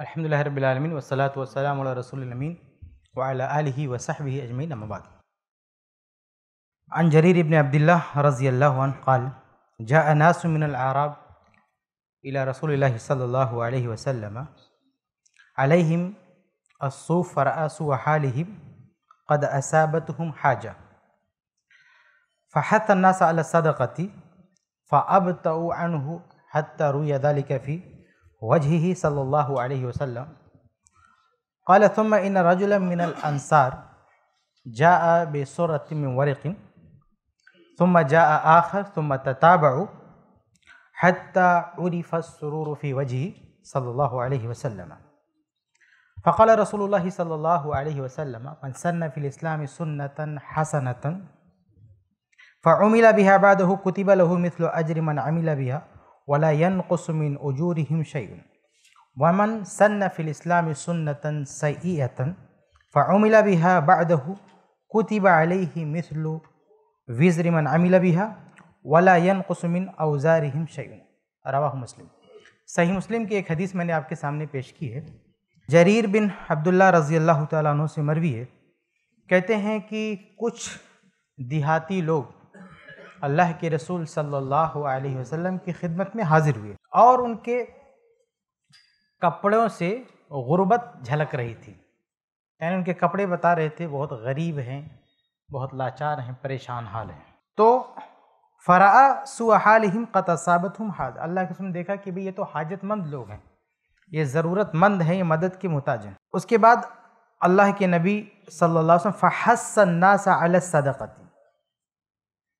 الحمد لله رب العالمين والصلاة والسلام على رسول الأمين وعلى آله وصحبه أجمعين أما بعد عن جرير بن عبد الله رضي الله عنه قال جاء ناس من الأعراب إلى رسول الله صلى الله عليه وسلم عليهم الصوف فرأس وحالهم قد أصابتهم حاجة فحث الناس على الصدقة فأبطأوا عنه حتى روي ذلك في وجهه صلى الله عليه وسلم قال ثم إن رجلا من الأنصار جاء بسورة من ورق ثم جاء آخر ثم تتابعوا حتى عرف السرور في وجهه صلى الله عليه وسلم فقال رسول الله صلى الله عليه وسلم من سن في الإسلام سنة حسنة فعمل بها بعده كتب له مثل أجر من عمل بها वलायन कसुमिन उजूर शयुन वमन फिल फ़िलस्लाम सुन्नतन सईतन फ़ाउमिला बिहा बदहू कुतिबा अलही मिसलु विजरमन अमिला बिहा वलायन कसुमिन अवज़ार शयुन रवा मुस्लिम सही मुस्लिम की एक हदीस मैंने आपके सामने पेश की है जरीर बिन अब्दुल्ला रज़ी अल्लाह तु से मरवी है कहते हैं कि कुछ देहाती लोग अल्लाह के रसूल सल्लल्लाहु अलैहि वसल्लम की खिदमत में हाजिर हुए और उनके कपड़ों से गुरबत झलक रही थी यानी उनके कपड़े बता रहे थे बहुत गरीब हैं बहुत लाचार हैं परेशान हाल हैं तो फ़रा सुहालम कतसाबत हम हाज अल्लाह के उसमें देखा कि भाई ये तो हाजतमंद लोग हैं ये ज़रूरतमंद हैं ये मदद के मोहताज हैं उसके बाद अल्लाह के नबी सल्लल्लाहु अलैहि वसल्लम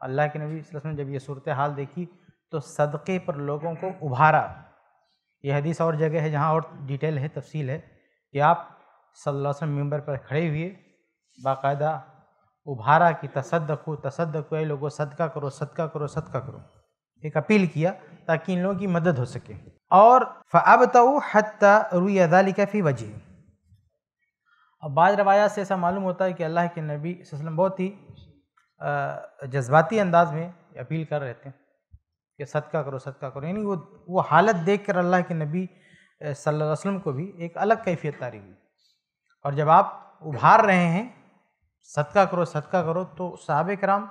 अल्लाह के नबी वसल्लम जब यह सूरत हाल देखी तो सदक़े पर लोगों को उभारा यह हदीस और जगह है जहाँ और डिटेल है तफसील है कि आप वसल्लम मेम्बर पर खड़े हुए बाकायदा उभारा कि तसदको तसदको ये लोगों सदका करो सदका करो सदका करो एक अपील किया ताकि इन लोगों की मदद हो सके और फ़ाब तो हती रुदाली फ़ी वजह अब बाज़ रवायात से ऐसा मालूम होता है कि अल्लाह के नबी वसल्लम बहुत ही जज्बाती अंदाज में अपील कर रहे थे कि सदका करो सदका करो यानी वो वो हालत देख कर अल्लाह के नबी सल्लल्लाहु अलैहि वसल्लम को भी एक अलग कैफियत तारी हुई और जब आप उभार रहे हैं सदका करो सदका करो तो साहब कराम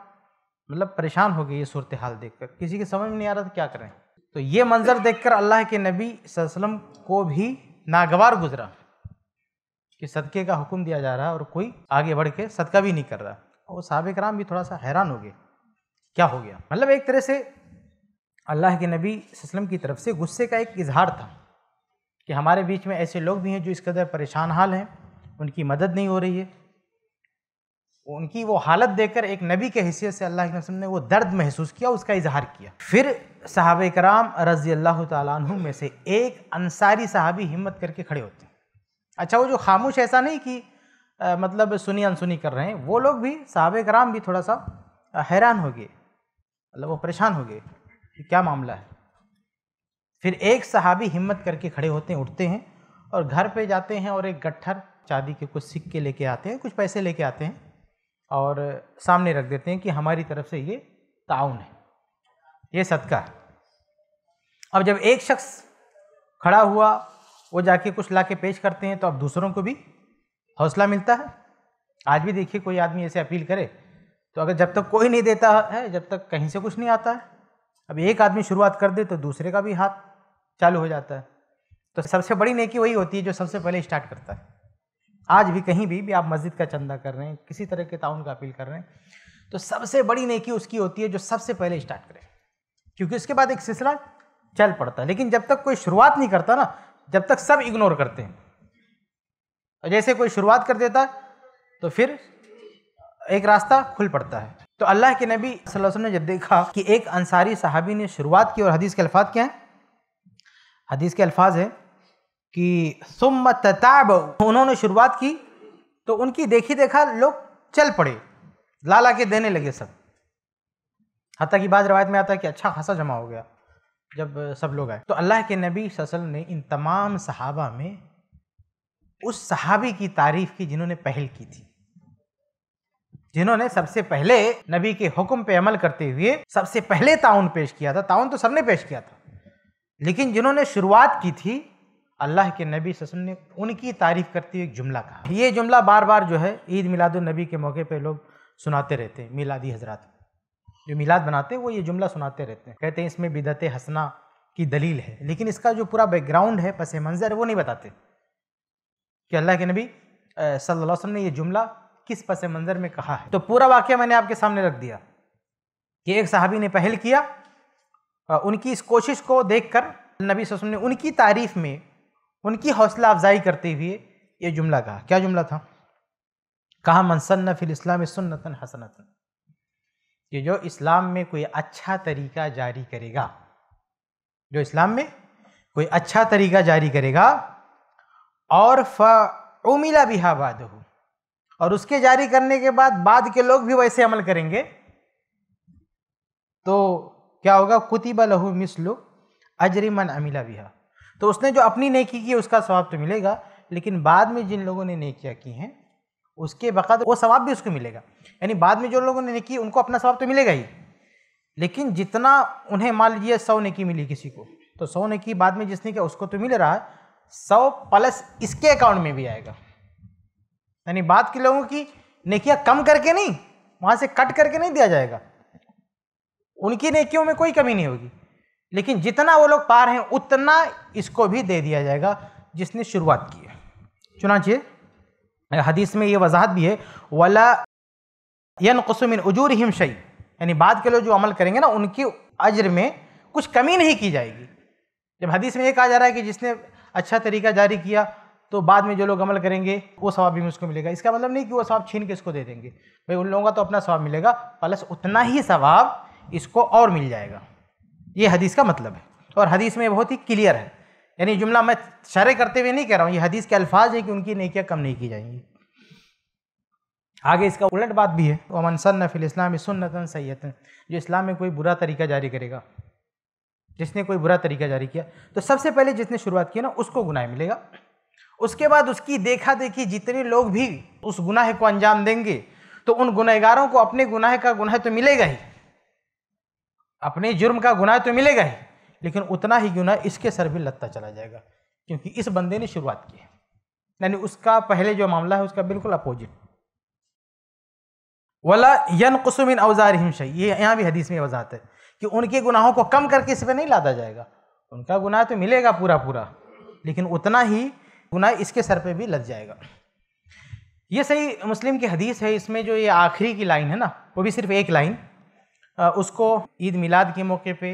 मतलब परेशान हो गए ये सूरत हाल देख कर किसी के समझ में नहीं आ रहा था क्या करें तो ये मंज़र देख कर अल्लाह के नबी वसल्लम को भी नागवार गुजरा कि सदक़े का हुक्म दिया जा रहा है और कोई आगे बढ़ के सदका भी नहीं कर रहा और साहब कराम भी थोड़ा सा हैरान हो गए क्या हो गया मतलब एक तरह से अल्लाह के नबी वसलम की तरफ से गुस्से का एक इजहार था कि हमारे बीच में ऐसे लोग भी हैं जो इस कदर परेशान हाल हैं उनकी मदद नहीं हो रही है उनकी वो हालत देखकर एक नबी के हैसियत से अल्लाह के ने वो दर्द महसूस किया उसका इजहार किया फिर साहब कराम रज़ी अल्लाह तु में से एक अंसारी साहबी हिम्मत करके खड़े होते हैं अच्छा वो जो खामोश ऐसा नहीं कि मतलब सुनी अनसुनी कर रहे हैं वो लोग भी साहब कराम भी थोड़ा सा हैरान हो गए मतलब वो परेशान हो गए कि क्या मामला है फिर एक सहाबी हिम्मत करके खड़े होते हैं उठते हैं और घर पे जाते हैं और एक गट्ठर चांदी के कुछ सिक्के लेके आते हैं कुछ पैसे लेके आते हैं और सामने रख देते हैं कि हमारी तरफ से ये ताउन है ये सदका है अब जब एक शख्स खड़ा हुआ वो जाके कुछ ला के पेश करते हैं तो अब दूसरों को भी हौसला मिलता है आज भी देखिए कोई आदमी ऐसे अपील करे तो अगर जब तक कोई नहीं देता है जब तक कहीं से कुछ नहीं आता है अब एक आदमी शुरुआत कर दे तो दूसरे का भी हाथ चालू हो जाता है तो सबसे बड़ी नेकी वही होती है जो सबसे पहले स्टार्ट करता है आज भी कहीं भी, भी आप मस्जिद का चंदा कर रहे हैं किसी तरह के ताउन का अपील कर रहे हैं तो सबसे बड़ी नेकी उसकी होती है जो सबसे पहले स्टार्ट करे क्योंकि उसके बाद एक सिलसिला चल पड़ता है लेकिन जब तक कोई शुरुआत नहीं करता ना जब तक सब इग्नोर करते हैं और जैसे कोई शुरुआत कर देता तो फिर एक रास्ता खुल पड़ता है तो अल्लाह के नबी वसल्लम ने जब देखा कि एक अंसारी साहबी ने शुरुआत की और हदीस के अल्फाज क्या हैं हदीस के अल्फाज है कि सुम तताब उन्होंने शुरुआत की तो उनकी देखी देखा लोग चल पड़े लाला के देने लगे सब हती कि बाद रवायत में आता है कि अच्छा खासा जमा हो गया जब सब लोग आए तो अल्लाह के नबी वसल्लम ने इन तमाम सहाबा में उस सहाबी की तारीफ की जिन्होंने पहल की थी जिन्होंने सबसे पहले नबी के हुक्म पे अमल करते हुए सबसे पहले ताउन पेश किया था ताउन तो सबने पेश किया था लेकिन जिन्होंने शुरुआत की थी अल्लाह के नबी ससम ने उनकी तारीफ करते हुए एक जुमला कहा ये जुमला बार बार जो है ईद मिलाद नबी के मौके पर लोग सुनाते रहते हैं मिलादी हजरात जो मिलाद बनाते हैं वो ये जुमला सुनाते रहते हैं कहते हैं इसमें बिदत हसना की दलील है लेकिन इसका जो पूरा बैकग्राउंड है पस मंज़र वो नहीं बताते कि अल्लाह के नबी सल्लल्लाहु अलैहि वसल्लम ने ये जुमला किस पस मंज़र में कहा है तो पूरा वाक्य मैंने आपके सामने रख दिया कि एक सहाबी ने पहल किया उनकी इस कोशिश को देख कर नबी वसम ने उनकी तारीफ़ में उनकी हौसला अफजाई करते हुए ये जुमला कहा क्या जुमला था कहा मनसन्न फिल इस्लाम सुन्नतन हसनतन कि जो इस्लाम में कोई अच्छा तरीका जारी करेगा जो इस्लाम में कोई अच्छा तरीका जारी करेगा और फ़मिला बिहा बाद और उसके जारी करने के बाद बाद के लोग भी वैसे अमल करेंगे तो क्या होगा कुतिबा लहू मिसलु मन अमिला बिहा तो उसने जो अपनी नेकी की उसका स्वाब तो मिलेगा लेकिन बाद में जिन लोगों ने नेकियाँ की हैं उसके बकद वो स्वाब भी उसको मिलेगा यानी बाद में जो लोगों ने नेकी उनको अपना स्वाब तो मिलेगा ही लेकिन जितना उन्हें मान लीजिए सौ नेकी मिली किसी को तो सौ नेकी बाद में जिसने किया उसको तो मिल रहा है सौ प्लस इसके अकाउंट में भी आएगा यानी बात की लोगों की नेकिया कम करके नहीं वहां से कट करके नहीं दिया जाएगा उनकी नेकियों में कोई कमी नहीं होगी लेकिन जितना वो लोग पा रहे हैं उतना इसको भी दे दिया जाएगा जिसने शुरुआत की है चुनाचे हदीस में ये वजाहत भी है वाला यन कसुमिन उजूर हिम शई यानी बाद के लोग जो अमल करेंगे ना उनकी अजर में कुछ कमी नहीं की जाएगी जब हदीस में ये कहा जा रहा है कि जिसने अच्छा तरीका जारी किया तो बाद में जो लोग अमल करेंगे वो स्वाब भी मुझको मिलेगा इसका मतलब नहीं कि वो स्वाब छीन के इसको दे देंगे भाई उन लोगों का तो अपना स्वाब मिलेगा प्लस उतना ही स्वाब इसको और मिल जाएगा ये हदीस का मतलब है और हदीस में बहुत ही क्लियर है यानी जुमला मैं शरह करते हुए नहीं कह रहा हूँ ये हदीस के अल्फाज है कि उनकी नकियाँ कम नहीं की जाएंगी आगे इसका उलट बात भी है वमन सन्नफिल इस्लाम सुन्नतन सैतन जो इस्लाम में कोई बुरा तरीका जारी करेगा जिसने कोई बुरा तरीका जारी किया तो सबसे पहले जिसने शुरुआत की ना उसको गुनाह मिलेगा उसके बाद उसकी देखा देखी जितने लोग भी उस गुनाह को अंजाम देंगे तो उन गुनहगारों को अपने गुनाह का गुनाह तो मिलेगा ही अपने जुर्म का गुनाह तो मिलेगा ही लेकिन उतना ही गुनाह इसके सर भी लगता चला जाएगा क्योंकि इस बंदे ने शुरुआत की है यानी उसका पहले जो मामला है उसका बिल्कुल अपोजिट वला यन कसुमिन अवजार हिमश ये यहाँ भी हदीस में वजात है कि उनके गुनाहों को कम करके इस पर नहीं लादा जाएगा उनका गुनाह तो मिलेगा पूरा पूरा लेकिन उतना ही गुनाह इसके सर पे भी लग जाएगा ये सही मुस्लिम की हदीस है इसमें जो ये आखिरी की लाइन है ना वो भी सिर्फ एक लाइन उसको ईद मिलाद के मौके पे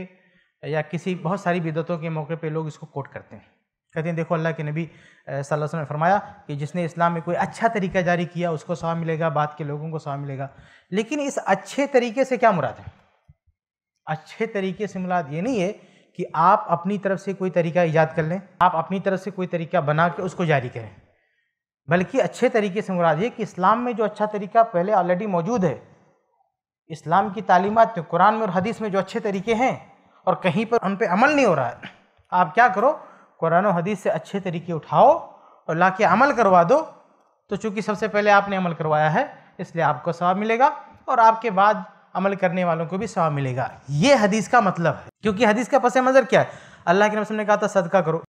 या किसी बहुत सारी बिदतों के मौके पे लोग इसको कोट करते हैं कहते हैं देखो अल्लाह के नबी सल्लल्लाहु ने फरमाया कि जिसने इस्लाम में कोई अच्छा तरीका जारी किया उसको सवा मिलेगा बाद के लोगों को सवा मिलेगा लेकिन इस अच्छे तरीके से क्या मुराद है अच्छे तरीके से मुलाद ये नहीं है कि आप अपनी तरफ से कोई तरीका ईजाद कर लें आप अपनी तरफ से कोई तरीका बना के उसको जारी करें बल्कि अच्छे तरीके से मुराद ये कि इस्लाम में जो अच्छा तरीका पहले ऑलरेडी मौजूद है इस्लाम की तालीमत में कुरान में और हदीस में जो अच्छे तरीके हैं और कहीं पर उन पर अमल नहीं हो रहा है आप क्या करो कुरान और हदीस से अच्छे तरीके उठाओ और ला के अमल करवा दो तो चूँकि सबसे पहले आपने अमल करवाया है इसलिए आपको सवाब मिलेगा और आपके बाद अमल करने वालों को भी सवाब मिलेगा ये हदीस का मतलब है क्योंकि हदीस का पस मंज़र क्या है अल्लाह के नबी ने कहा था सदका करो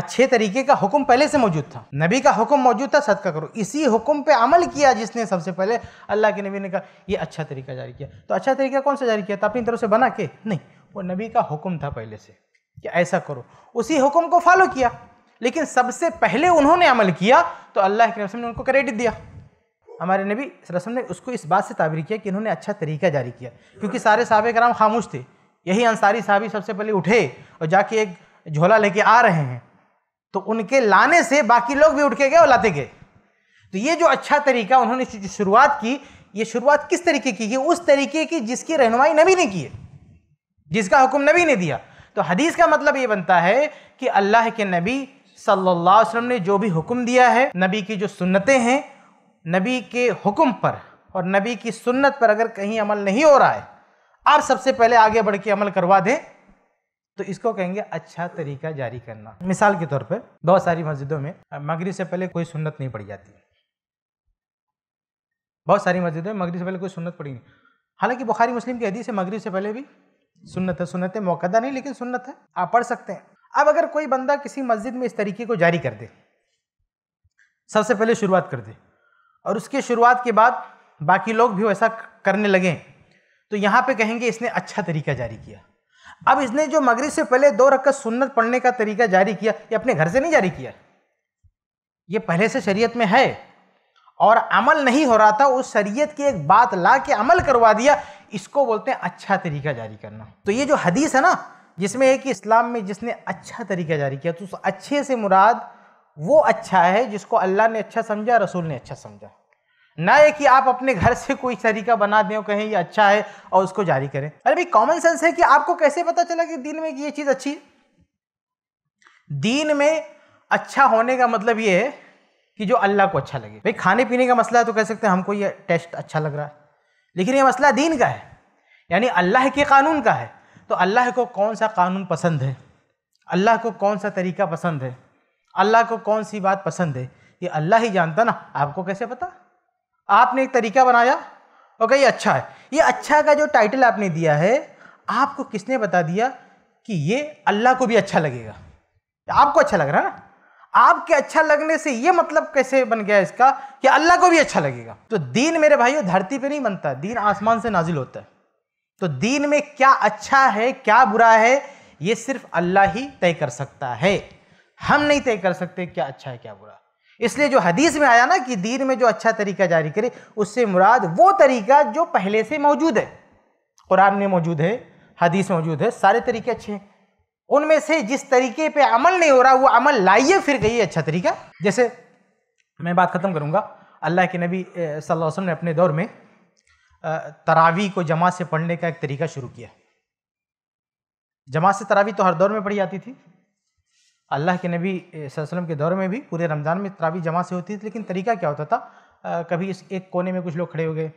अच्छे तरीके का हुक्म पहले से मौजूद था नबी का हुक्म मौजूद था सदका करो इसी हुक्म पे अमल किया जिसने सबसे पहले अल्लाह के नबी ने कहा ये अच्छा तरीका जारी किया तो अच्छा तरीका कौन सा जारी किया था अपनी तरफ से बना के नहीं वो नबी का हुक्म था पहले से कि ऐसा करो उसी हुक्म को फॉलो किया लेकिन सबसे पहले उन्होंने अमल किया तो अल्लाह के नबी ने उनको क्रेडिट दिया हमारे नबी रसम ने उसको इस बात से ताबीर किया कि इन्होंने अच्छा तरीका जारी किया क्योंकि सारे साहब कराम खामोश थे यही अंसारी साहबी सबसे पहले उठे और जाके एक झोला लेके आ रहे हैं तो उनके लाने से बाकी लोग भी उठ के गए और लाते गए तो ये जो अच्छा तरीका उन्होंने शुरुआत की ये शुरुआत किस तरीके की कि उस तरीके की जिसकी रहनुमाई नबी ने की है जिसका हुक्म नबी ने दिया तो हदीस का मतलब ये बनता है कि अल्लाह के नबी सल्लल्लाहु अलैहि वसल्लम ने जो भी हुक्म दिया है नबी की जो सुन्नतें हैं नबी के हुक्म पर और नबी की सुन्नत पर अगर कहीं अमल नहीं हो रहा है आप सबसे पहले आगे बढ़ के अमल करवा दें तो इसको कहेंगे अच्छा तरीका जारी करना मिसाल के तौर पर बहुत सारी मस्जिदों में मगरी से पहले कोई सुन्नत नहीं पड़ी जाती बहुत सारी मस्जिदों में मगरी से पहले कोई सुन्नत पड़ी नहीं हालांकि बुखारी मुस्लिम की हदीस है मगरी से पहले भी सुन्नत है सुन्नत है मौकदा नहीं लेकिन सुन्नत है आप पढ़ सकते हैं अब अगर कोई बंदा किसी मस्जिद में इस तरीके को जारी कर दे सबसे पहले शुरुआत कर दे और उसकी शुरुआत के बाद बाकी लोग भी वैसा करने लगे तो यहाँ पे कहेंगे इसने अच्छा तरीका जारी किया अब इसने जो मगरिब से पहले दो रकत सुन्नत पढ़ने का तरीका जारी किया ये अपने घर से नहीं जारी किया ये पहले से शरीयत में है और अमल नहीं हो रहा था उस शरीयत की एक बात ला के अमल करवा दिया इसको बोलते हैं अच्छा तरीका जारी करना तो ये जो हदीस है ना जिसमें है कि इस्लाम में जिसने अच्छा तरीका जारी किया तो उस अच्छे से मुराद वो अच्छा है जिसको अल्लाह ने अच्छा समझा रसूल ने अच्छा समझा ना ये कि आप अपने घर से कोई तरीका बना दें कहें ये अच्छा है और उसको जारी करें अरे भाई कॉमन सेंस है कि आपको कैसे पता चला कि दीन में ये चीज़ अच्छी है दीन में अच्छा होने का मतलब ये है कि जो अल्लाह को अच्छा लगे भाई खाने पीने का मसला है तो कह सकते हैं हमको ये टेस्ट अच्छा लग रहा है लेकिन ये मसला दीन का है यानी अल्लाह के कानून का है तो अल्लाह को कौन सा कानून पसंद है अल्लाह को कौन सा तरीका पसंद है अल्लाह को कौन सी बात पसंद है ये अल्लाह ही जानता ना आपको कैसे पता आपने एक तरीका बनाया और कही अच्छा है ये अच्छा का जो टाइटल आपने दिया है आपको किसने बता दिया कि ये अल्लाह को भी अच्छा लगेगा आपको अच्छा लग रहा है ना आपके अच्छा लगने से ये मतलब कैसे बन गया इसका कि अल्लाह को भी अच्छा लगेगा तो दीन मेरे भाइयों धरती पे नहीं बनता दीन आसमान से नाजिल होता है तो दीन में क्या अच्छा है क्या बुरा है ये सिर्फ अल्लाह ही तय कर सकता है हम नहीं तय कर सकते क्या अच्छा है क्या बुरा इसलिए जो हदीस में आया ना कि दीन में जो अच्छा तरीका जारी करे उससे मुराद वो तरीका जो पहले से मौजूद है कुरान में मौजूद है हदीस मौजूद है सारे तरीके अच्छे हैं उनमें से जिस तरीके पे अमल नहीं हो रहा वो अमल लाइए फिर कहिए अच्छा तरीका जैसे मैं बात ख़त्म करूँगा अल्लाह के नबी सल्लल्लाहु अलैहि वसल्लम ने अपने दौर में तरावी को जमात से पढ़ने का एक तरीका शुरू किया जमात से तरावी तो हर दौर में पढ़ी जाती थी अल्लाह के नबी वसल्लम के दौर में भी पूरे रमज़ान में तरावी जमा से होती थी लेकिन तरीका क्या होता था आ, कभी इस एक कोने में कुछ लोग खड़े हो गए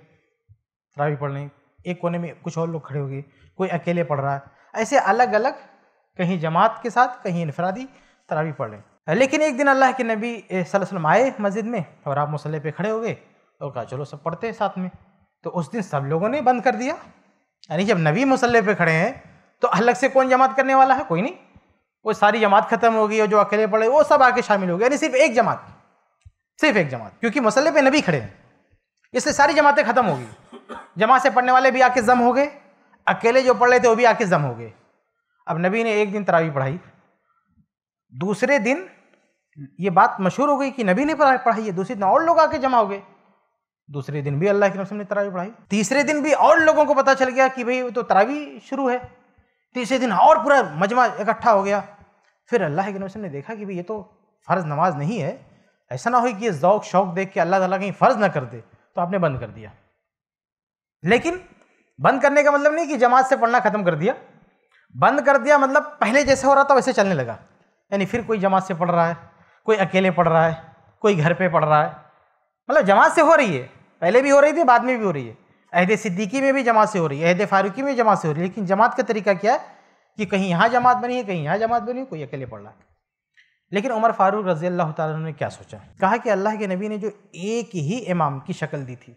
तरावी पढ़ने एक कोने में कुछ और लोग खड़े हो गए कोई अकेले पढ़ रहा है ऐसे अलग अलग कहीं जमात के साथ कहीं इनफरादी तरावी पढ़ लें लेकिन एक दिन अल्लाह के नबी वसल्लम आए मस्जिद में और आप मसल्ले पर खड़े हो गए और कहा चलो सब पढ़ते हैं साथ में तो उस दिन सब लोगों ने बंद कर दिया यानी जब नबी मसल्ले पे खड़े हैं तो अलग से कौन जमात करने वाला है कोई नहीं वो सारी जमात खत्म हो गई और जो अकेले पड़े वो सब आके शामिल हो गए यानी सिर्फ एक जमात सिर्फ एक जमात क्योंकि मसले पे नबी खड़े हैं इससे सारी जमातें खत्म हो गई जमात से पढ़ने वाले भी आके जम हो गए अकेले जो पढ़ रहे थे वो भी आके जम हो गए अब नबी ने एक दिन तरावी पढ़ाई दूसरे दिन ये बात मशहूर हो गई कि नबी ने पढ़ाई है दूसरे दिन और लोग आके जमा हो गए दूसरे दिन भी अल्लाह के रसम ने तरावी पढ़ाई तीसरे दिन भी और लोगों को पता चल गया कि भाई तो तरावी शुरू है तीसरे दिन और पूरा मजमा इकट्ठा हो गया फिर अल्लाह के नबी ने देखा कि भाई ये तो फ़र्ज़ नमाज नहीं है ऐसा ना हो कि ये ओक़ शौक़ देख के अल्लाह ताला कहीं फ़र्ज़ ना कर दे तो आपने बंद कर दिया लेकिन बंद करने का मतलब नहीं कि जमात से पढ़ना ख़त्म कर दिया बंद कर दिया मतलब पहले जैसे हो रहा था वैसे चलने लगा यानी फिर कोई जमात से पढ़ रहा है कोई अकेले पढ़ रहा है कोई घर पर पढ़ रहा है मतलब जमात से हो रही है पहले भी हो रही थी बाद में भी हो रही है अहद सिद्दीकी में भी जमात से हो रही है अहद फारूकी में जमात से हो रही है लेकिन जमात का तरीका क्या है कि कहीं यहाँ जमात बनी है कहीं यहाँ जमात बनी है कोई अकेले पढ़ रहा है लेकिन उमर फारूक रजी अल्लाह तु ने क्या सोचा कहा कि अल्लाह के नबी ने जो एक ही इमाम की शक्ल दी थी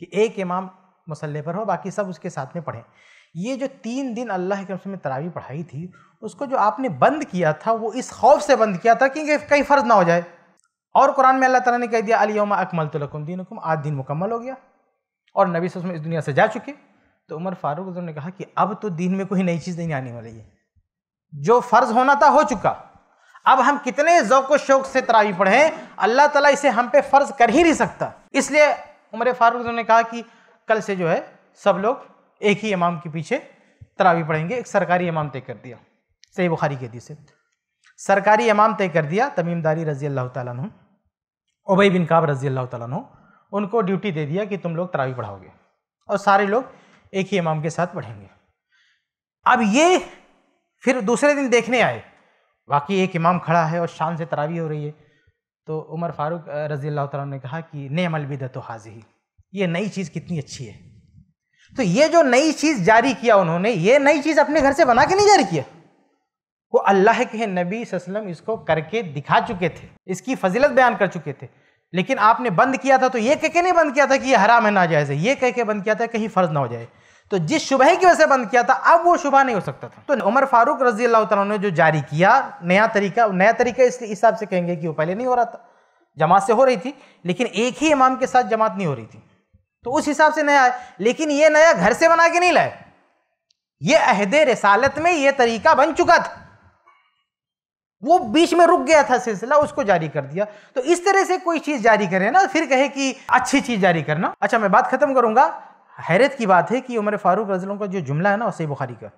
कि एक इमाम मसल्ले पर हो बाकी सब उसके साथ में पढ़ें ये जो तीन दिन अल्लाह के में तरावी पढ़ाई थी उसको जो आपने बंद किया था वो इस खौफ से बंद किया था कि कहीं फ़र्ज ना हो जाए और कुरान में अल्लाह ताला ने कह दिया अलियमा अकमल तो लकुम आज दिन मुकम्मल हो गया और नबी वसम इस दुनिया से जा चुके तो उमर फारूक ने कहा कि अब तो दीन में कोई नई चीज़ नहीं आने वाली है जो फ़र्ज़ होना था हो चुका अब हम कितने ज़ौक शौक से तरावी पढ़ें अल्लाह ताला इसे हम पे फ़र्ज़ कर ही नहीं सकता इसलिए उमर फारूक ने कहा कि कल से जो है सब लोग एक ही इमाम के पीछे तरावी पढ़ेंगे एक सरकारी इमाम तय कर दिया सही बुखारी के दी से सरकारी इमाम तय कर दिया तमीमदारी रजी अल्लाह तु उबई बिन काब रजी अल्लाह तुम उनको ड्यूटी दे दिया कि तुम लोग तरावी पढ़ाओगे और सारे लोग एक ही इमाम के साथ पढ़ेंगे अब ये फिर दूसरे दिन देखने आए बाकी एक इमाम खड़ा है और शान से तरावी हो रही है तो उमर फारूक रजी अल्लाह तला ने कहा कि नेम अलविदत तो हाजी ये नई चीज़ कितनी अच्छी है तो ये जो नई चीज़ जारी किया उन्होंने ये नई चीज़ अपने घर से बना के नहीं जारी किया वो अल्लाह के नबी वसलम इसको करके दिखा चुके थे इसकी फजीलत बयान कर चुके थे लेकिन आपने बंद किया था तो ये कह के नहीं बंद किया था कि ये हराम है नाजायज़ है ये कह के बंद किया था कहीं फ़र्ज ना हो जाए तो जिस शुबह की वजह से बंद किया था अब वो शुबह नहीं हो सकता था तो उमर फारूक रजी अल्लाह तला ने जो जारी किया नया तरीका नया तरीका इस हिसाब से कहेंगे कि वो पहले नहीं हो रहा था जमात से हो रही थी लेकिन एक ही इमाम के साथ जमात नहीं हो रही थी तो उस हिसाब से नया है लेकिन ये नया घर से बना के नहीं लाए ये अहद रसालत में ये तरीका बन चुका था वो बीच में रुक गया था सिलसिला उसको जारी कर दिया तो इस तरह से कोई चीज़ जारी करे ना फिर कहे कि अच्छी चीज़ जारी करना अच्छा मैं बात ख़त्म करूँगा हैरत की बात है कि उमर फारूक रजलों का जो जुमला है ना सही बुखारी का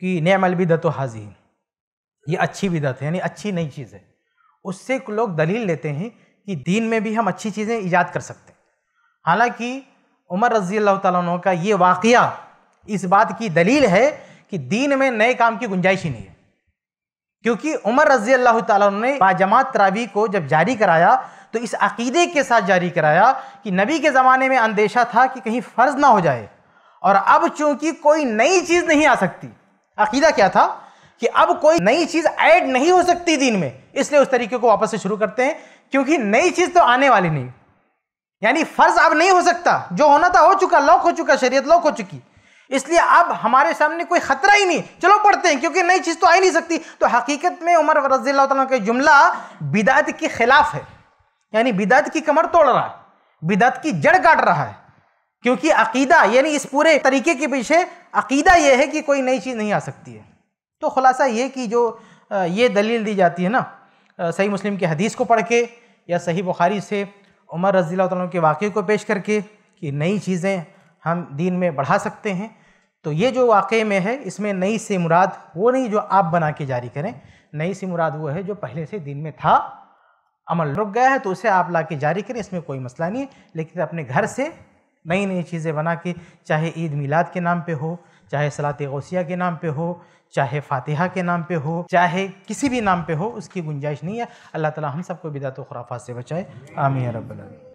कि नम अलबिदत तो हाजी ये अच्छी बिदत है यानी अच्छी नई चीज़ है उससे लोग दलील लेते हैं कि दीन में भी हम अच्छी चीज़ें ईजाद कर सकते हैं हालांकि उमर रजी अल्लाह तुम का ये वाक़ इस बात की दलील है कि दीन में नए काम की गुंजाइश ही नहीं है क्योंकि उमर रजी अल्लाह ने बाजमात तरावी को जब जारी कराया तो इस अकीदे के साथ जारी कराया कि नबी के ज़माने में अंदेशा था कि कहीं फ़र्ज ना हो जाए और अब चूंकि कोई नई चीज़ नहीं आ सकती अकीदा क्या था कि अब कोई नई चीज़ ऐड नहीं हो सकती दिन में इसलिए उस तरीके को वापस से शुरू करते हैं क्योंकि नई चीज़ तो आने वाली नहीं यानी फ़र्ज़ अब नहीं हो सकता जो होना था हो चुका लॉक हो चुका शरीयत लॉक हो चुकी इसलिए अब हमारे सामने कोई खतरा ही नहीं चलो पढ़ते हैं क्योंकि नई चीज़ तो आ ही नहीं सकती तो हकीकत में उमर रजी का जुमला बिदात के खिलाफ है यानी बिदात की कमर तोड़ रहा है बिदात की जड़ काट रहा है क्योंकि अकीदा यानी इस पूरे तरीके के पीछे अकीदा यह है कि कोई नई चीज़ नहीं आ सकती है तो खुलासा ये कि जो ये दलील दी जाती है ना सही मुस्लिम की हदीस को पढ़ के या सही बुखारी से उमर रजील के वाक़े को पेश करके कि नई चीज़ें हम दीन में बढ़ा सकते हैं तो ये जो वाक़े में है इसमें नई सी मुराद वो नहीं जो आप बना के जारी करें नई सी मुराद वो है जो पहले से दिन में था अमल रुक गया है तो उसे आप ला के जारी करें इसमें कोई मसला नहीं लेकिन अपने घर से नई नई चीज़ें बना के चाहे ईद मिलाद के नाम पे हो चाहे सलात गौसिया के नाम पे हो चाहे फातिहा के नाम पे हो चाहे किसी भी नाम पे हो उसकी गुंजाइश नहीं है अल्लाह ताला हम सबको बिदात खुराफा से बचाए आमिर रब्बल